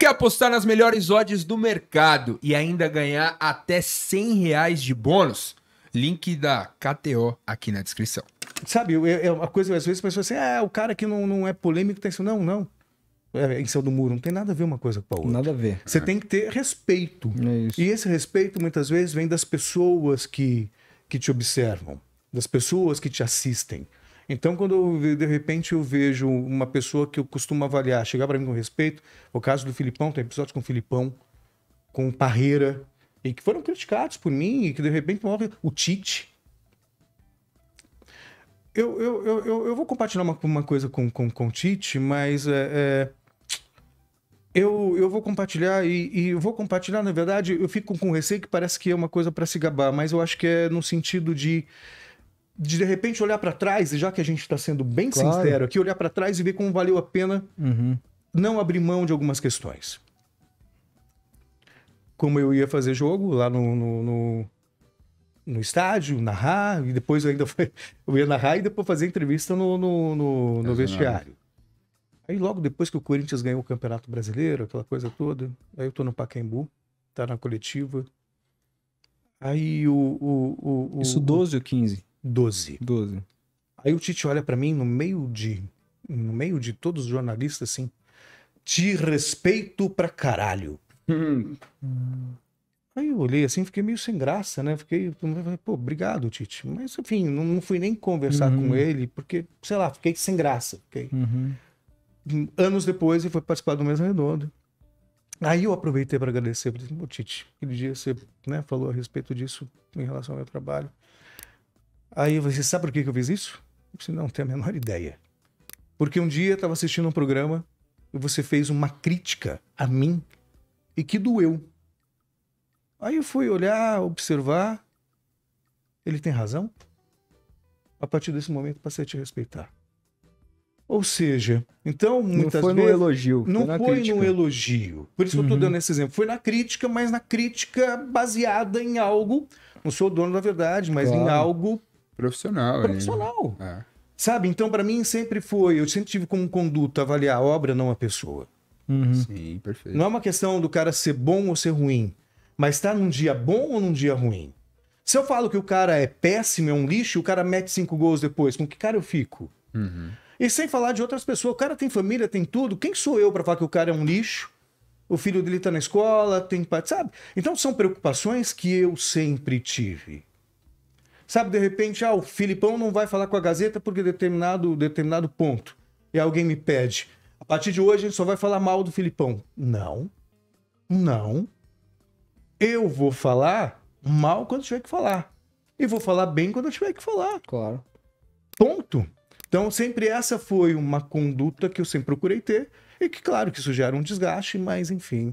Quer apostar nas melhores odds do mercado e ainda ganhar até 100 reais de bônus? Link da KTO aqui na descrição. Sabe, é uma coisa, às vezes as pessoas assim, "É, o cara que não, não é polêmico tem tá isso. Não, não. É, é, em cima do muro, não tem nada a ver uma coisa com a outra. Nada a ver. Você é. tem que ter respeito. É e esse respeito, muitas vezes, vem das pessoas que, que te observam, das pessoas que te assistem. Então, quando eu, de repente eu vejo uma pessoa que eu costumo avaliar chegar para mim com respeito, o caso do Filipão, tem episódios com o Filipão, com o Parreira, e que foram criticados por mim, e que de repente morre o Tite. Eu, eu, eu, eu, eu vou compartilhar uma, uma coisa com, com, com o Tite, mas é, é eu, eu vou compartilhar e, e vou compartilhar, na verdade, eu fico com receio que parece que é uma coisa para se gabar, mas eu acho que é no sentido de de, de repente olhar para trás, e já que a gente está sendo bem claro. sincero aqui, olhar para trás e ver como valeu a pena uhum. não abrir mão de algumas questões. Como eu ia fazer jogo lá no, no, no, no estádio, narrar, e depois eu ainda foi, eu ia narrar e depois fazer entrevista no, no, no, no vestiário. Aí logo depois que o Corinthians ganhou o Campeonato Brasileiro, aquela coisa toda, aí eu tô no Pacaembu, tá na coletiva. Aí o. o, o, o Isso 12 ou 15? 12. 12. Aí o Tite olha para mim no meio de no meio de todos os jornalistas assim, te respeito pra caralho. Hum. Aí eu olhei assim, fiquei meio sem graça, né? Fiquei, pô, obrigado, Tite. Mas enfim, não, não fui nem conversar uhum. com ele, porque, sei lá, fiquei sem graça. Fiquei. Uhum. Anos depois, ele foi participar do Mesa Redondo. Aí eu aproveitei para agradecer, pô, Tite, aquele dia você né, falou a respeito disso em relação ao meu trabalho. Aí eu falei, assim, sabe por que eu fiz isso? Você assim, não, tem a menor ideia. Porque um dia eu estava assistindo um programa e você fez uma crítica a mim e que doeu. Aí eu fui olhar, observar. Ele tem razão? A partir desse momento passei a te respeitar. Ou seja, então muitas vezes. Não foi vezes, no elogio. Não foi, foi crítica. no elogio. Por isso uhum. que eu estou uhum. dando esse exemplo. Foi na crítica, mas na crítica baseada em algo. Não sou o dono da verdade, mas claro. em algo Profissional. Profissional. É. Sabe? Então, para mim, sempre foi. Eu sempre tive como conduta avaliar a obra, não a pessoa. Uhum. Sim, perfeito. Não é uma questão do cara ser bom ou ser ruim, mas tá num dia bom ou num dia ruim. Se eu falo que o cara é péssimo, é um lixo, o cara mete cinco gols depois, com que cara eu fico? Uhum. E sem falar de outras pessoas. O cara tem família, tem tudo. Quem sou eu para falar que o cara é um lixo? O filho dele tá na escola, tem. Sabe? Então são preocupações que eu sempre tive. Sabe, de repente, ah, o Filipão não vai falar com a Gazeta porque determinado, determinado ponto. E alguém me pede. A partir de hoje, a gente só vai falar mal do Filipão. Não. Não. Eu vou falar mal quando tiver que falar. E vou falar bem quando eu tiver que falar. Claro. Ponto. Então, sempre essa foi uma conduta que eu sempre procurei ter. E que, claro, que isso gera um desgaste, mas enfim,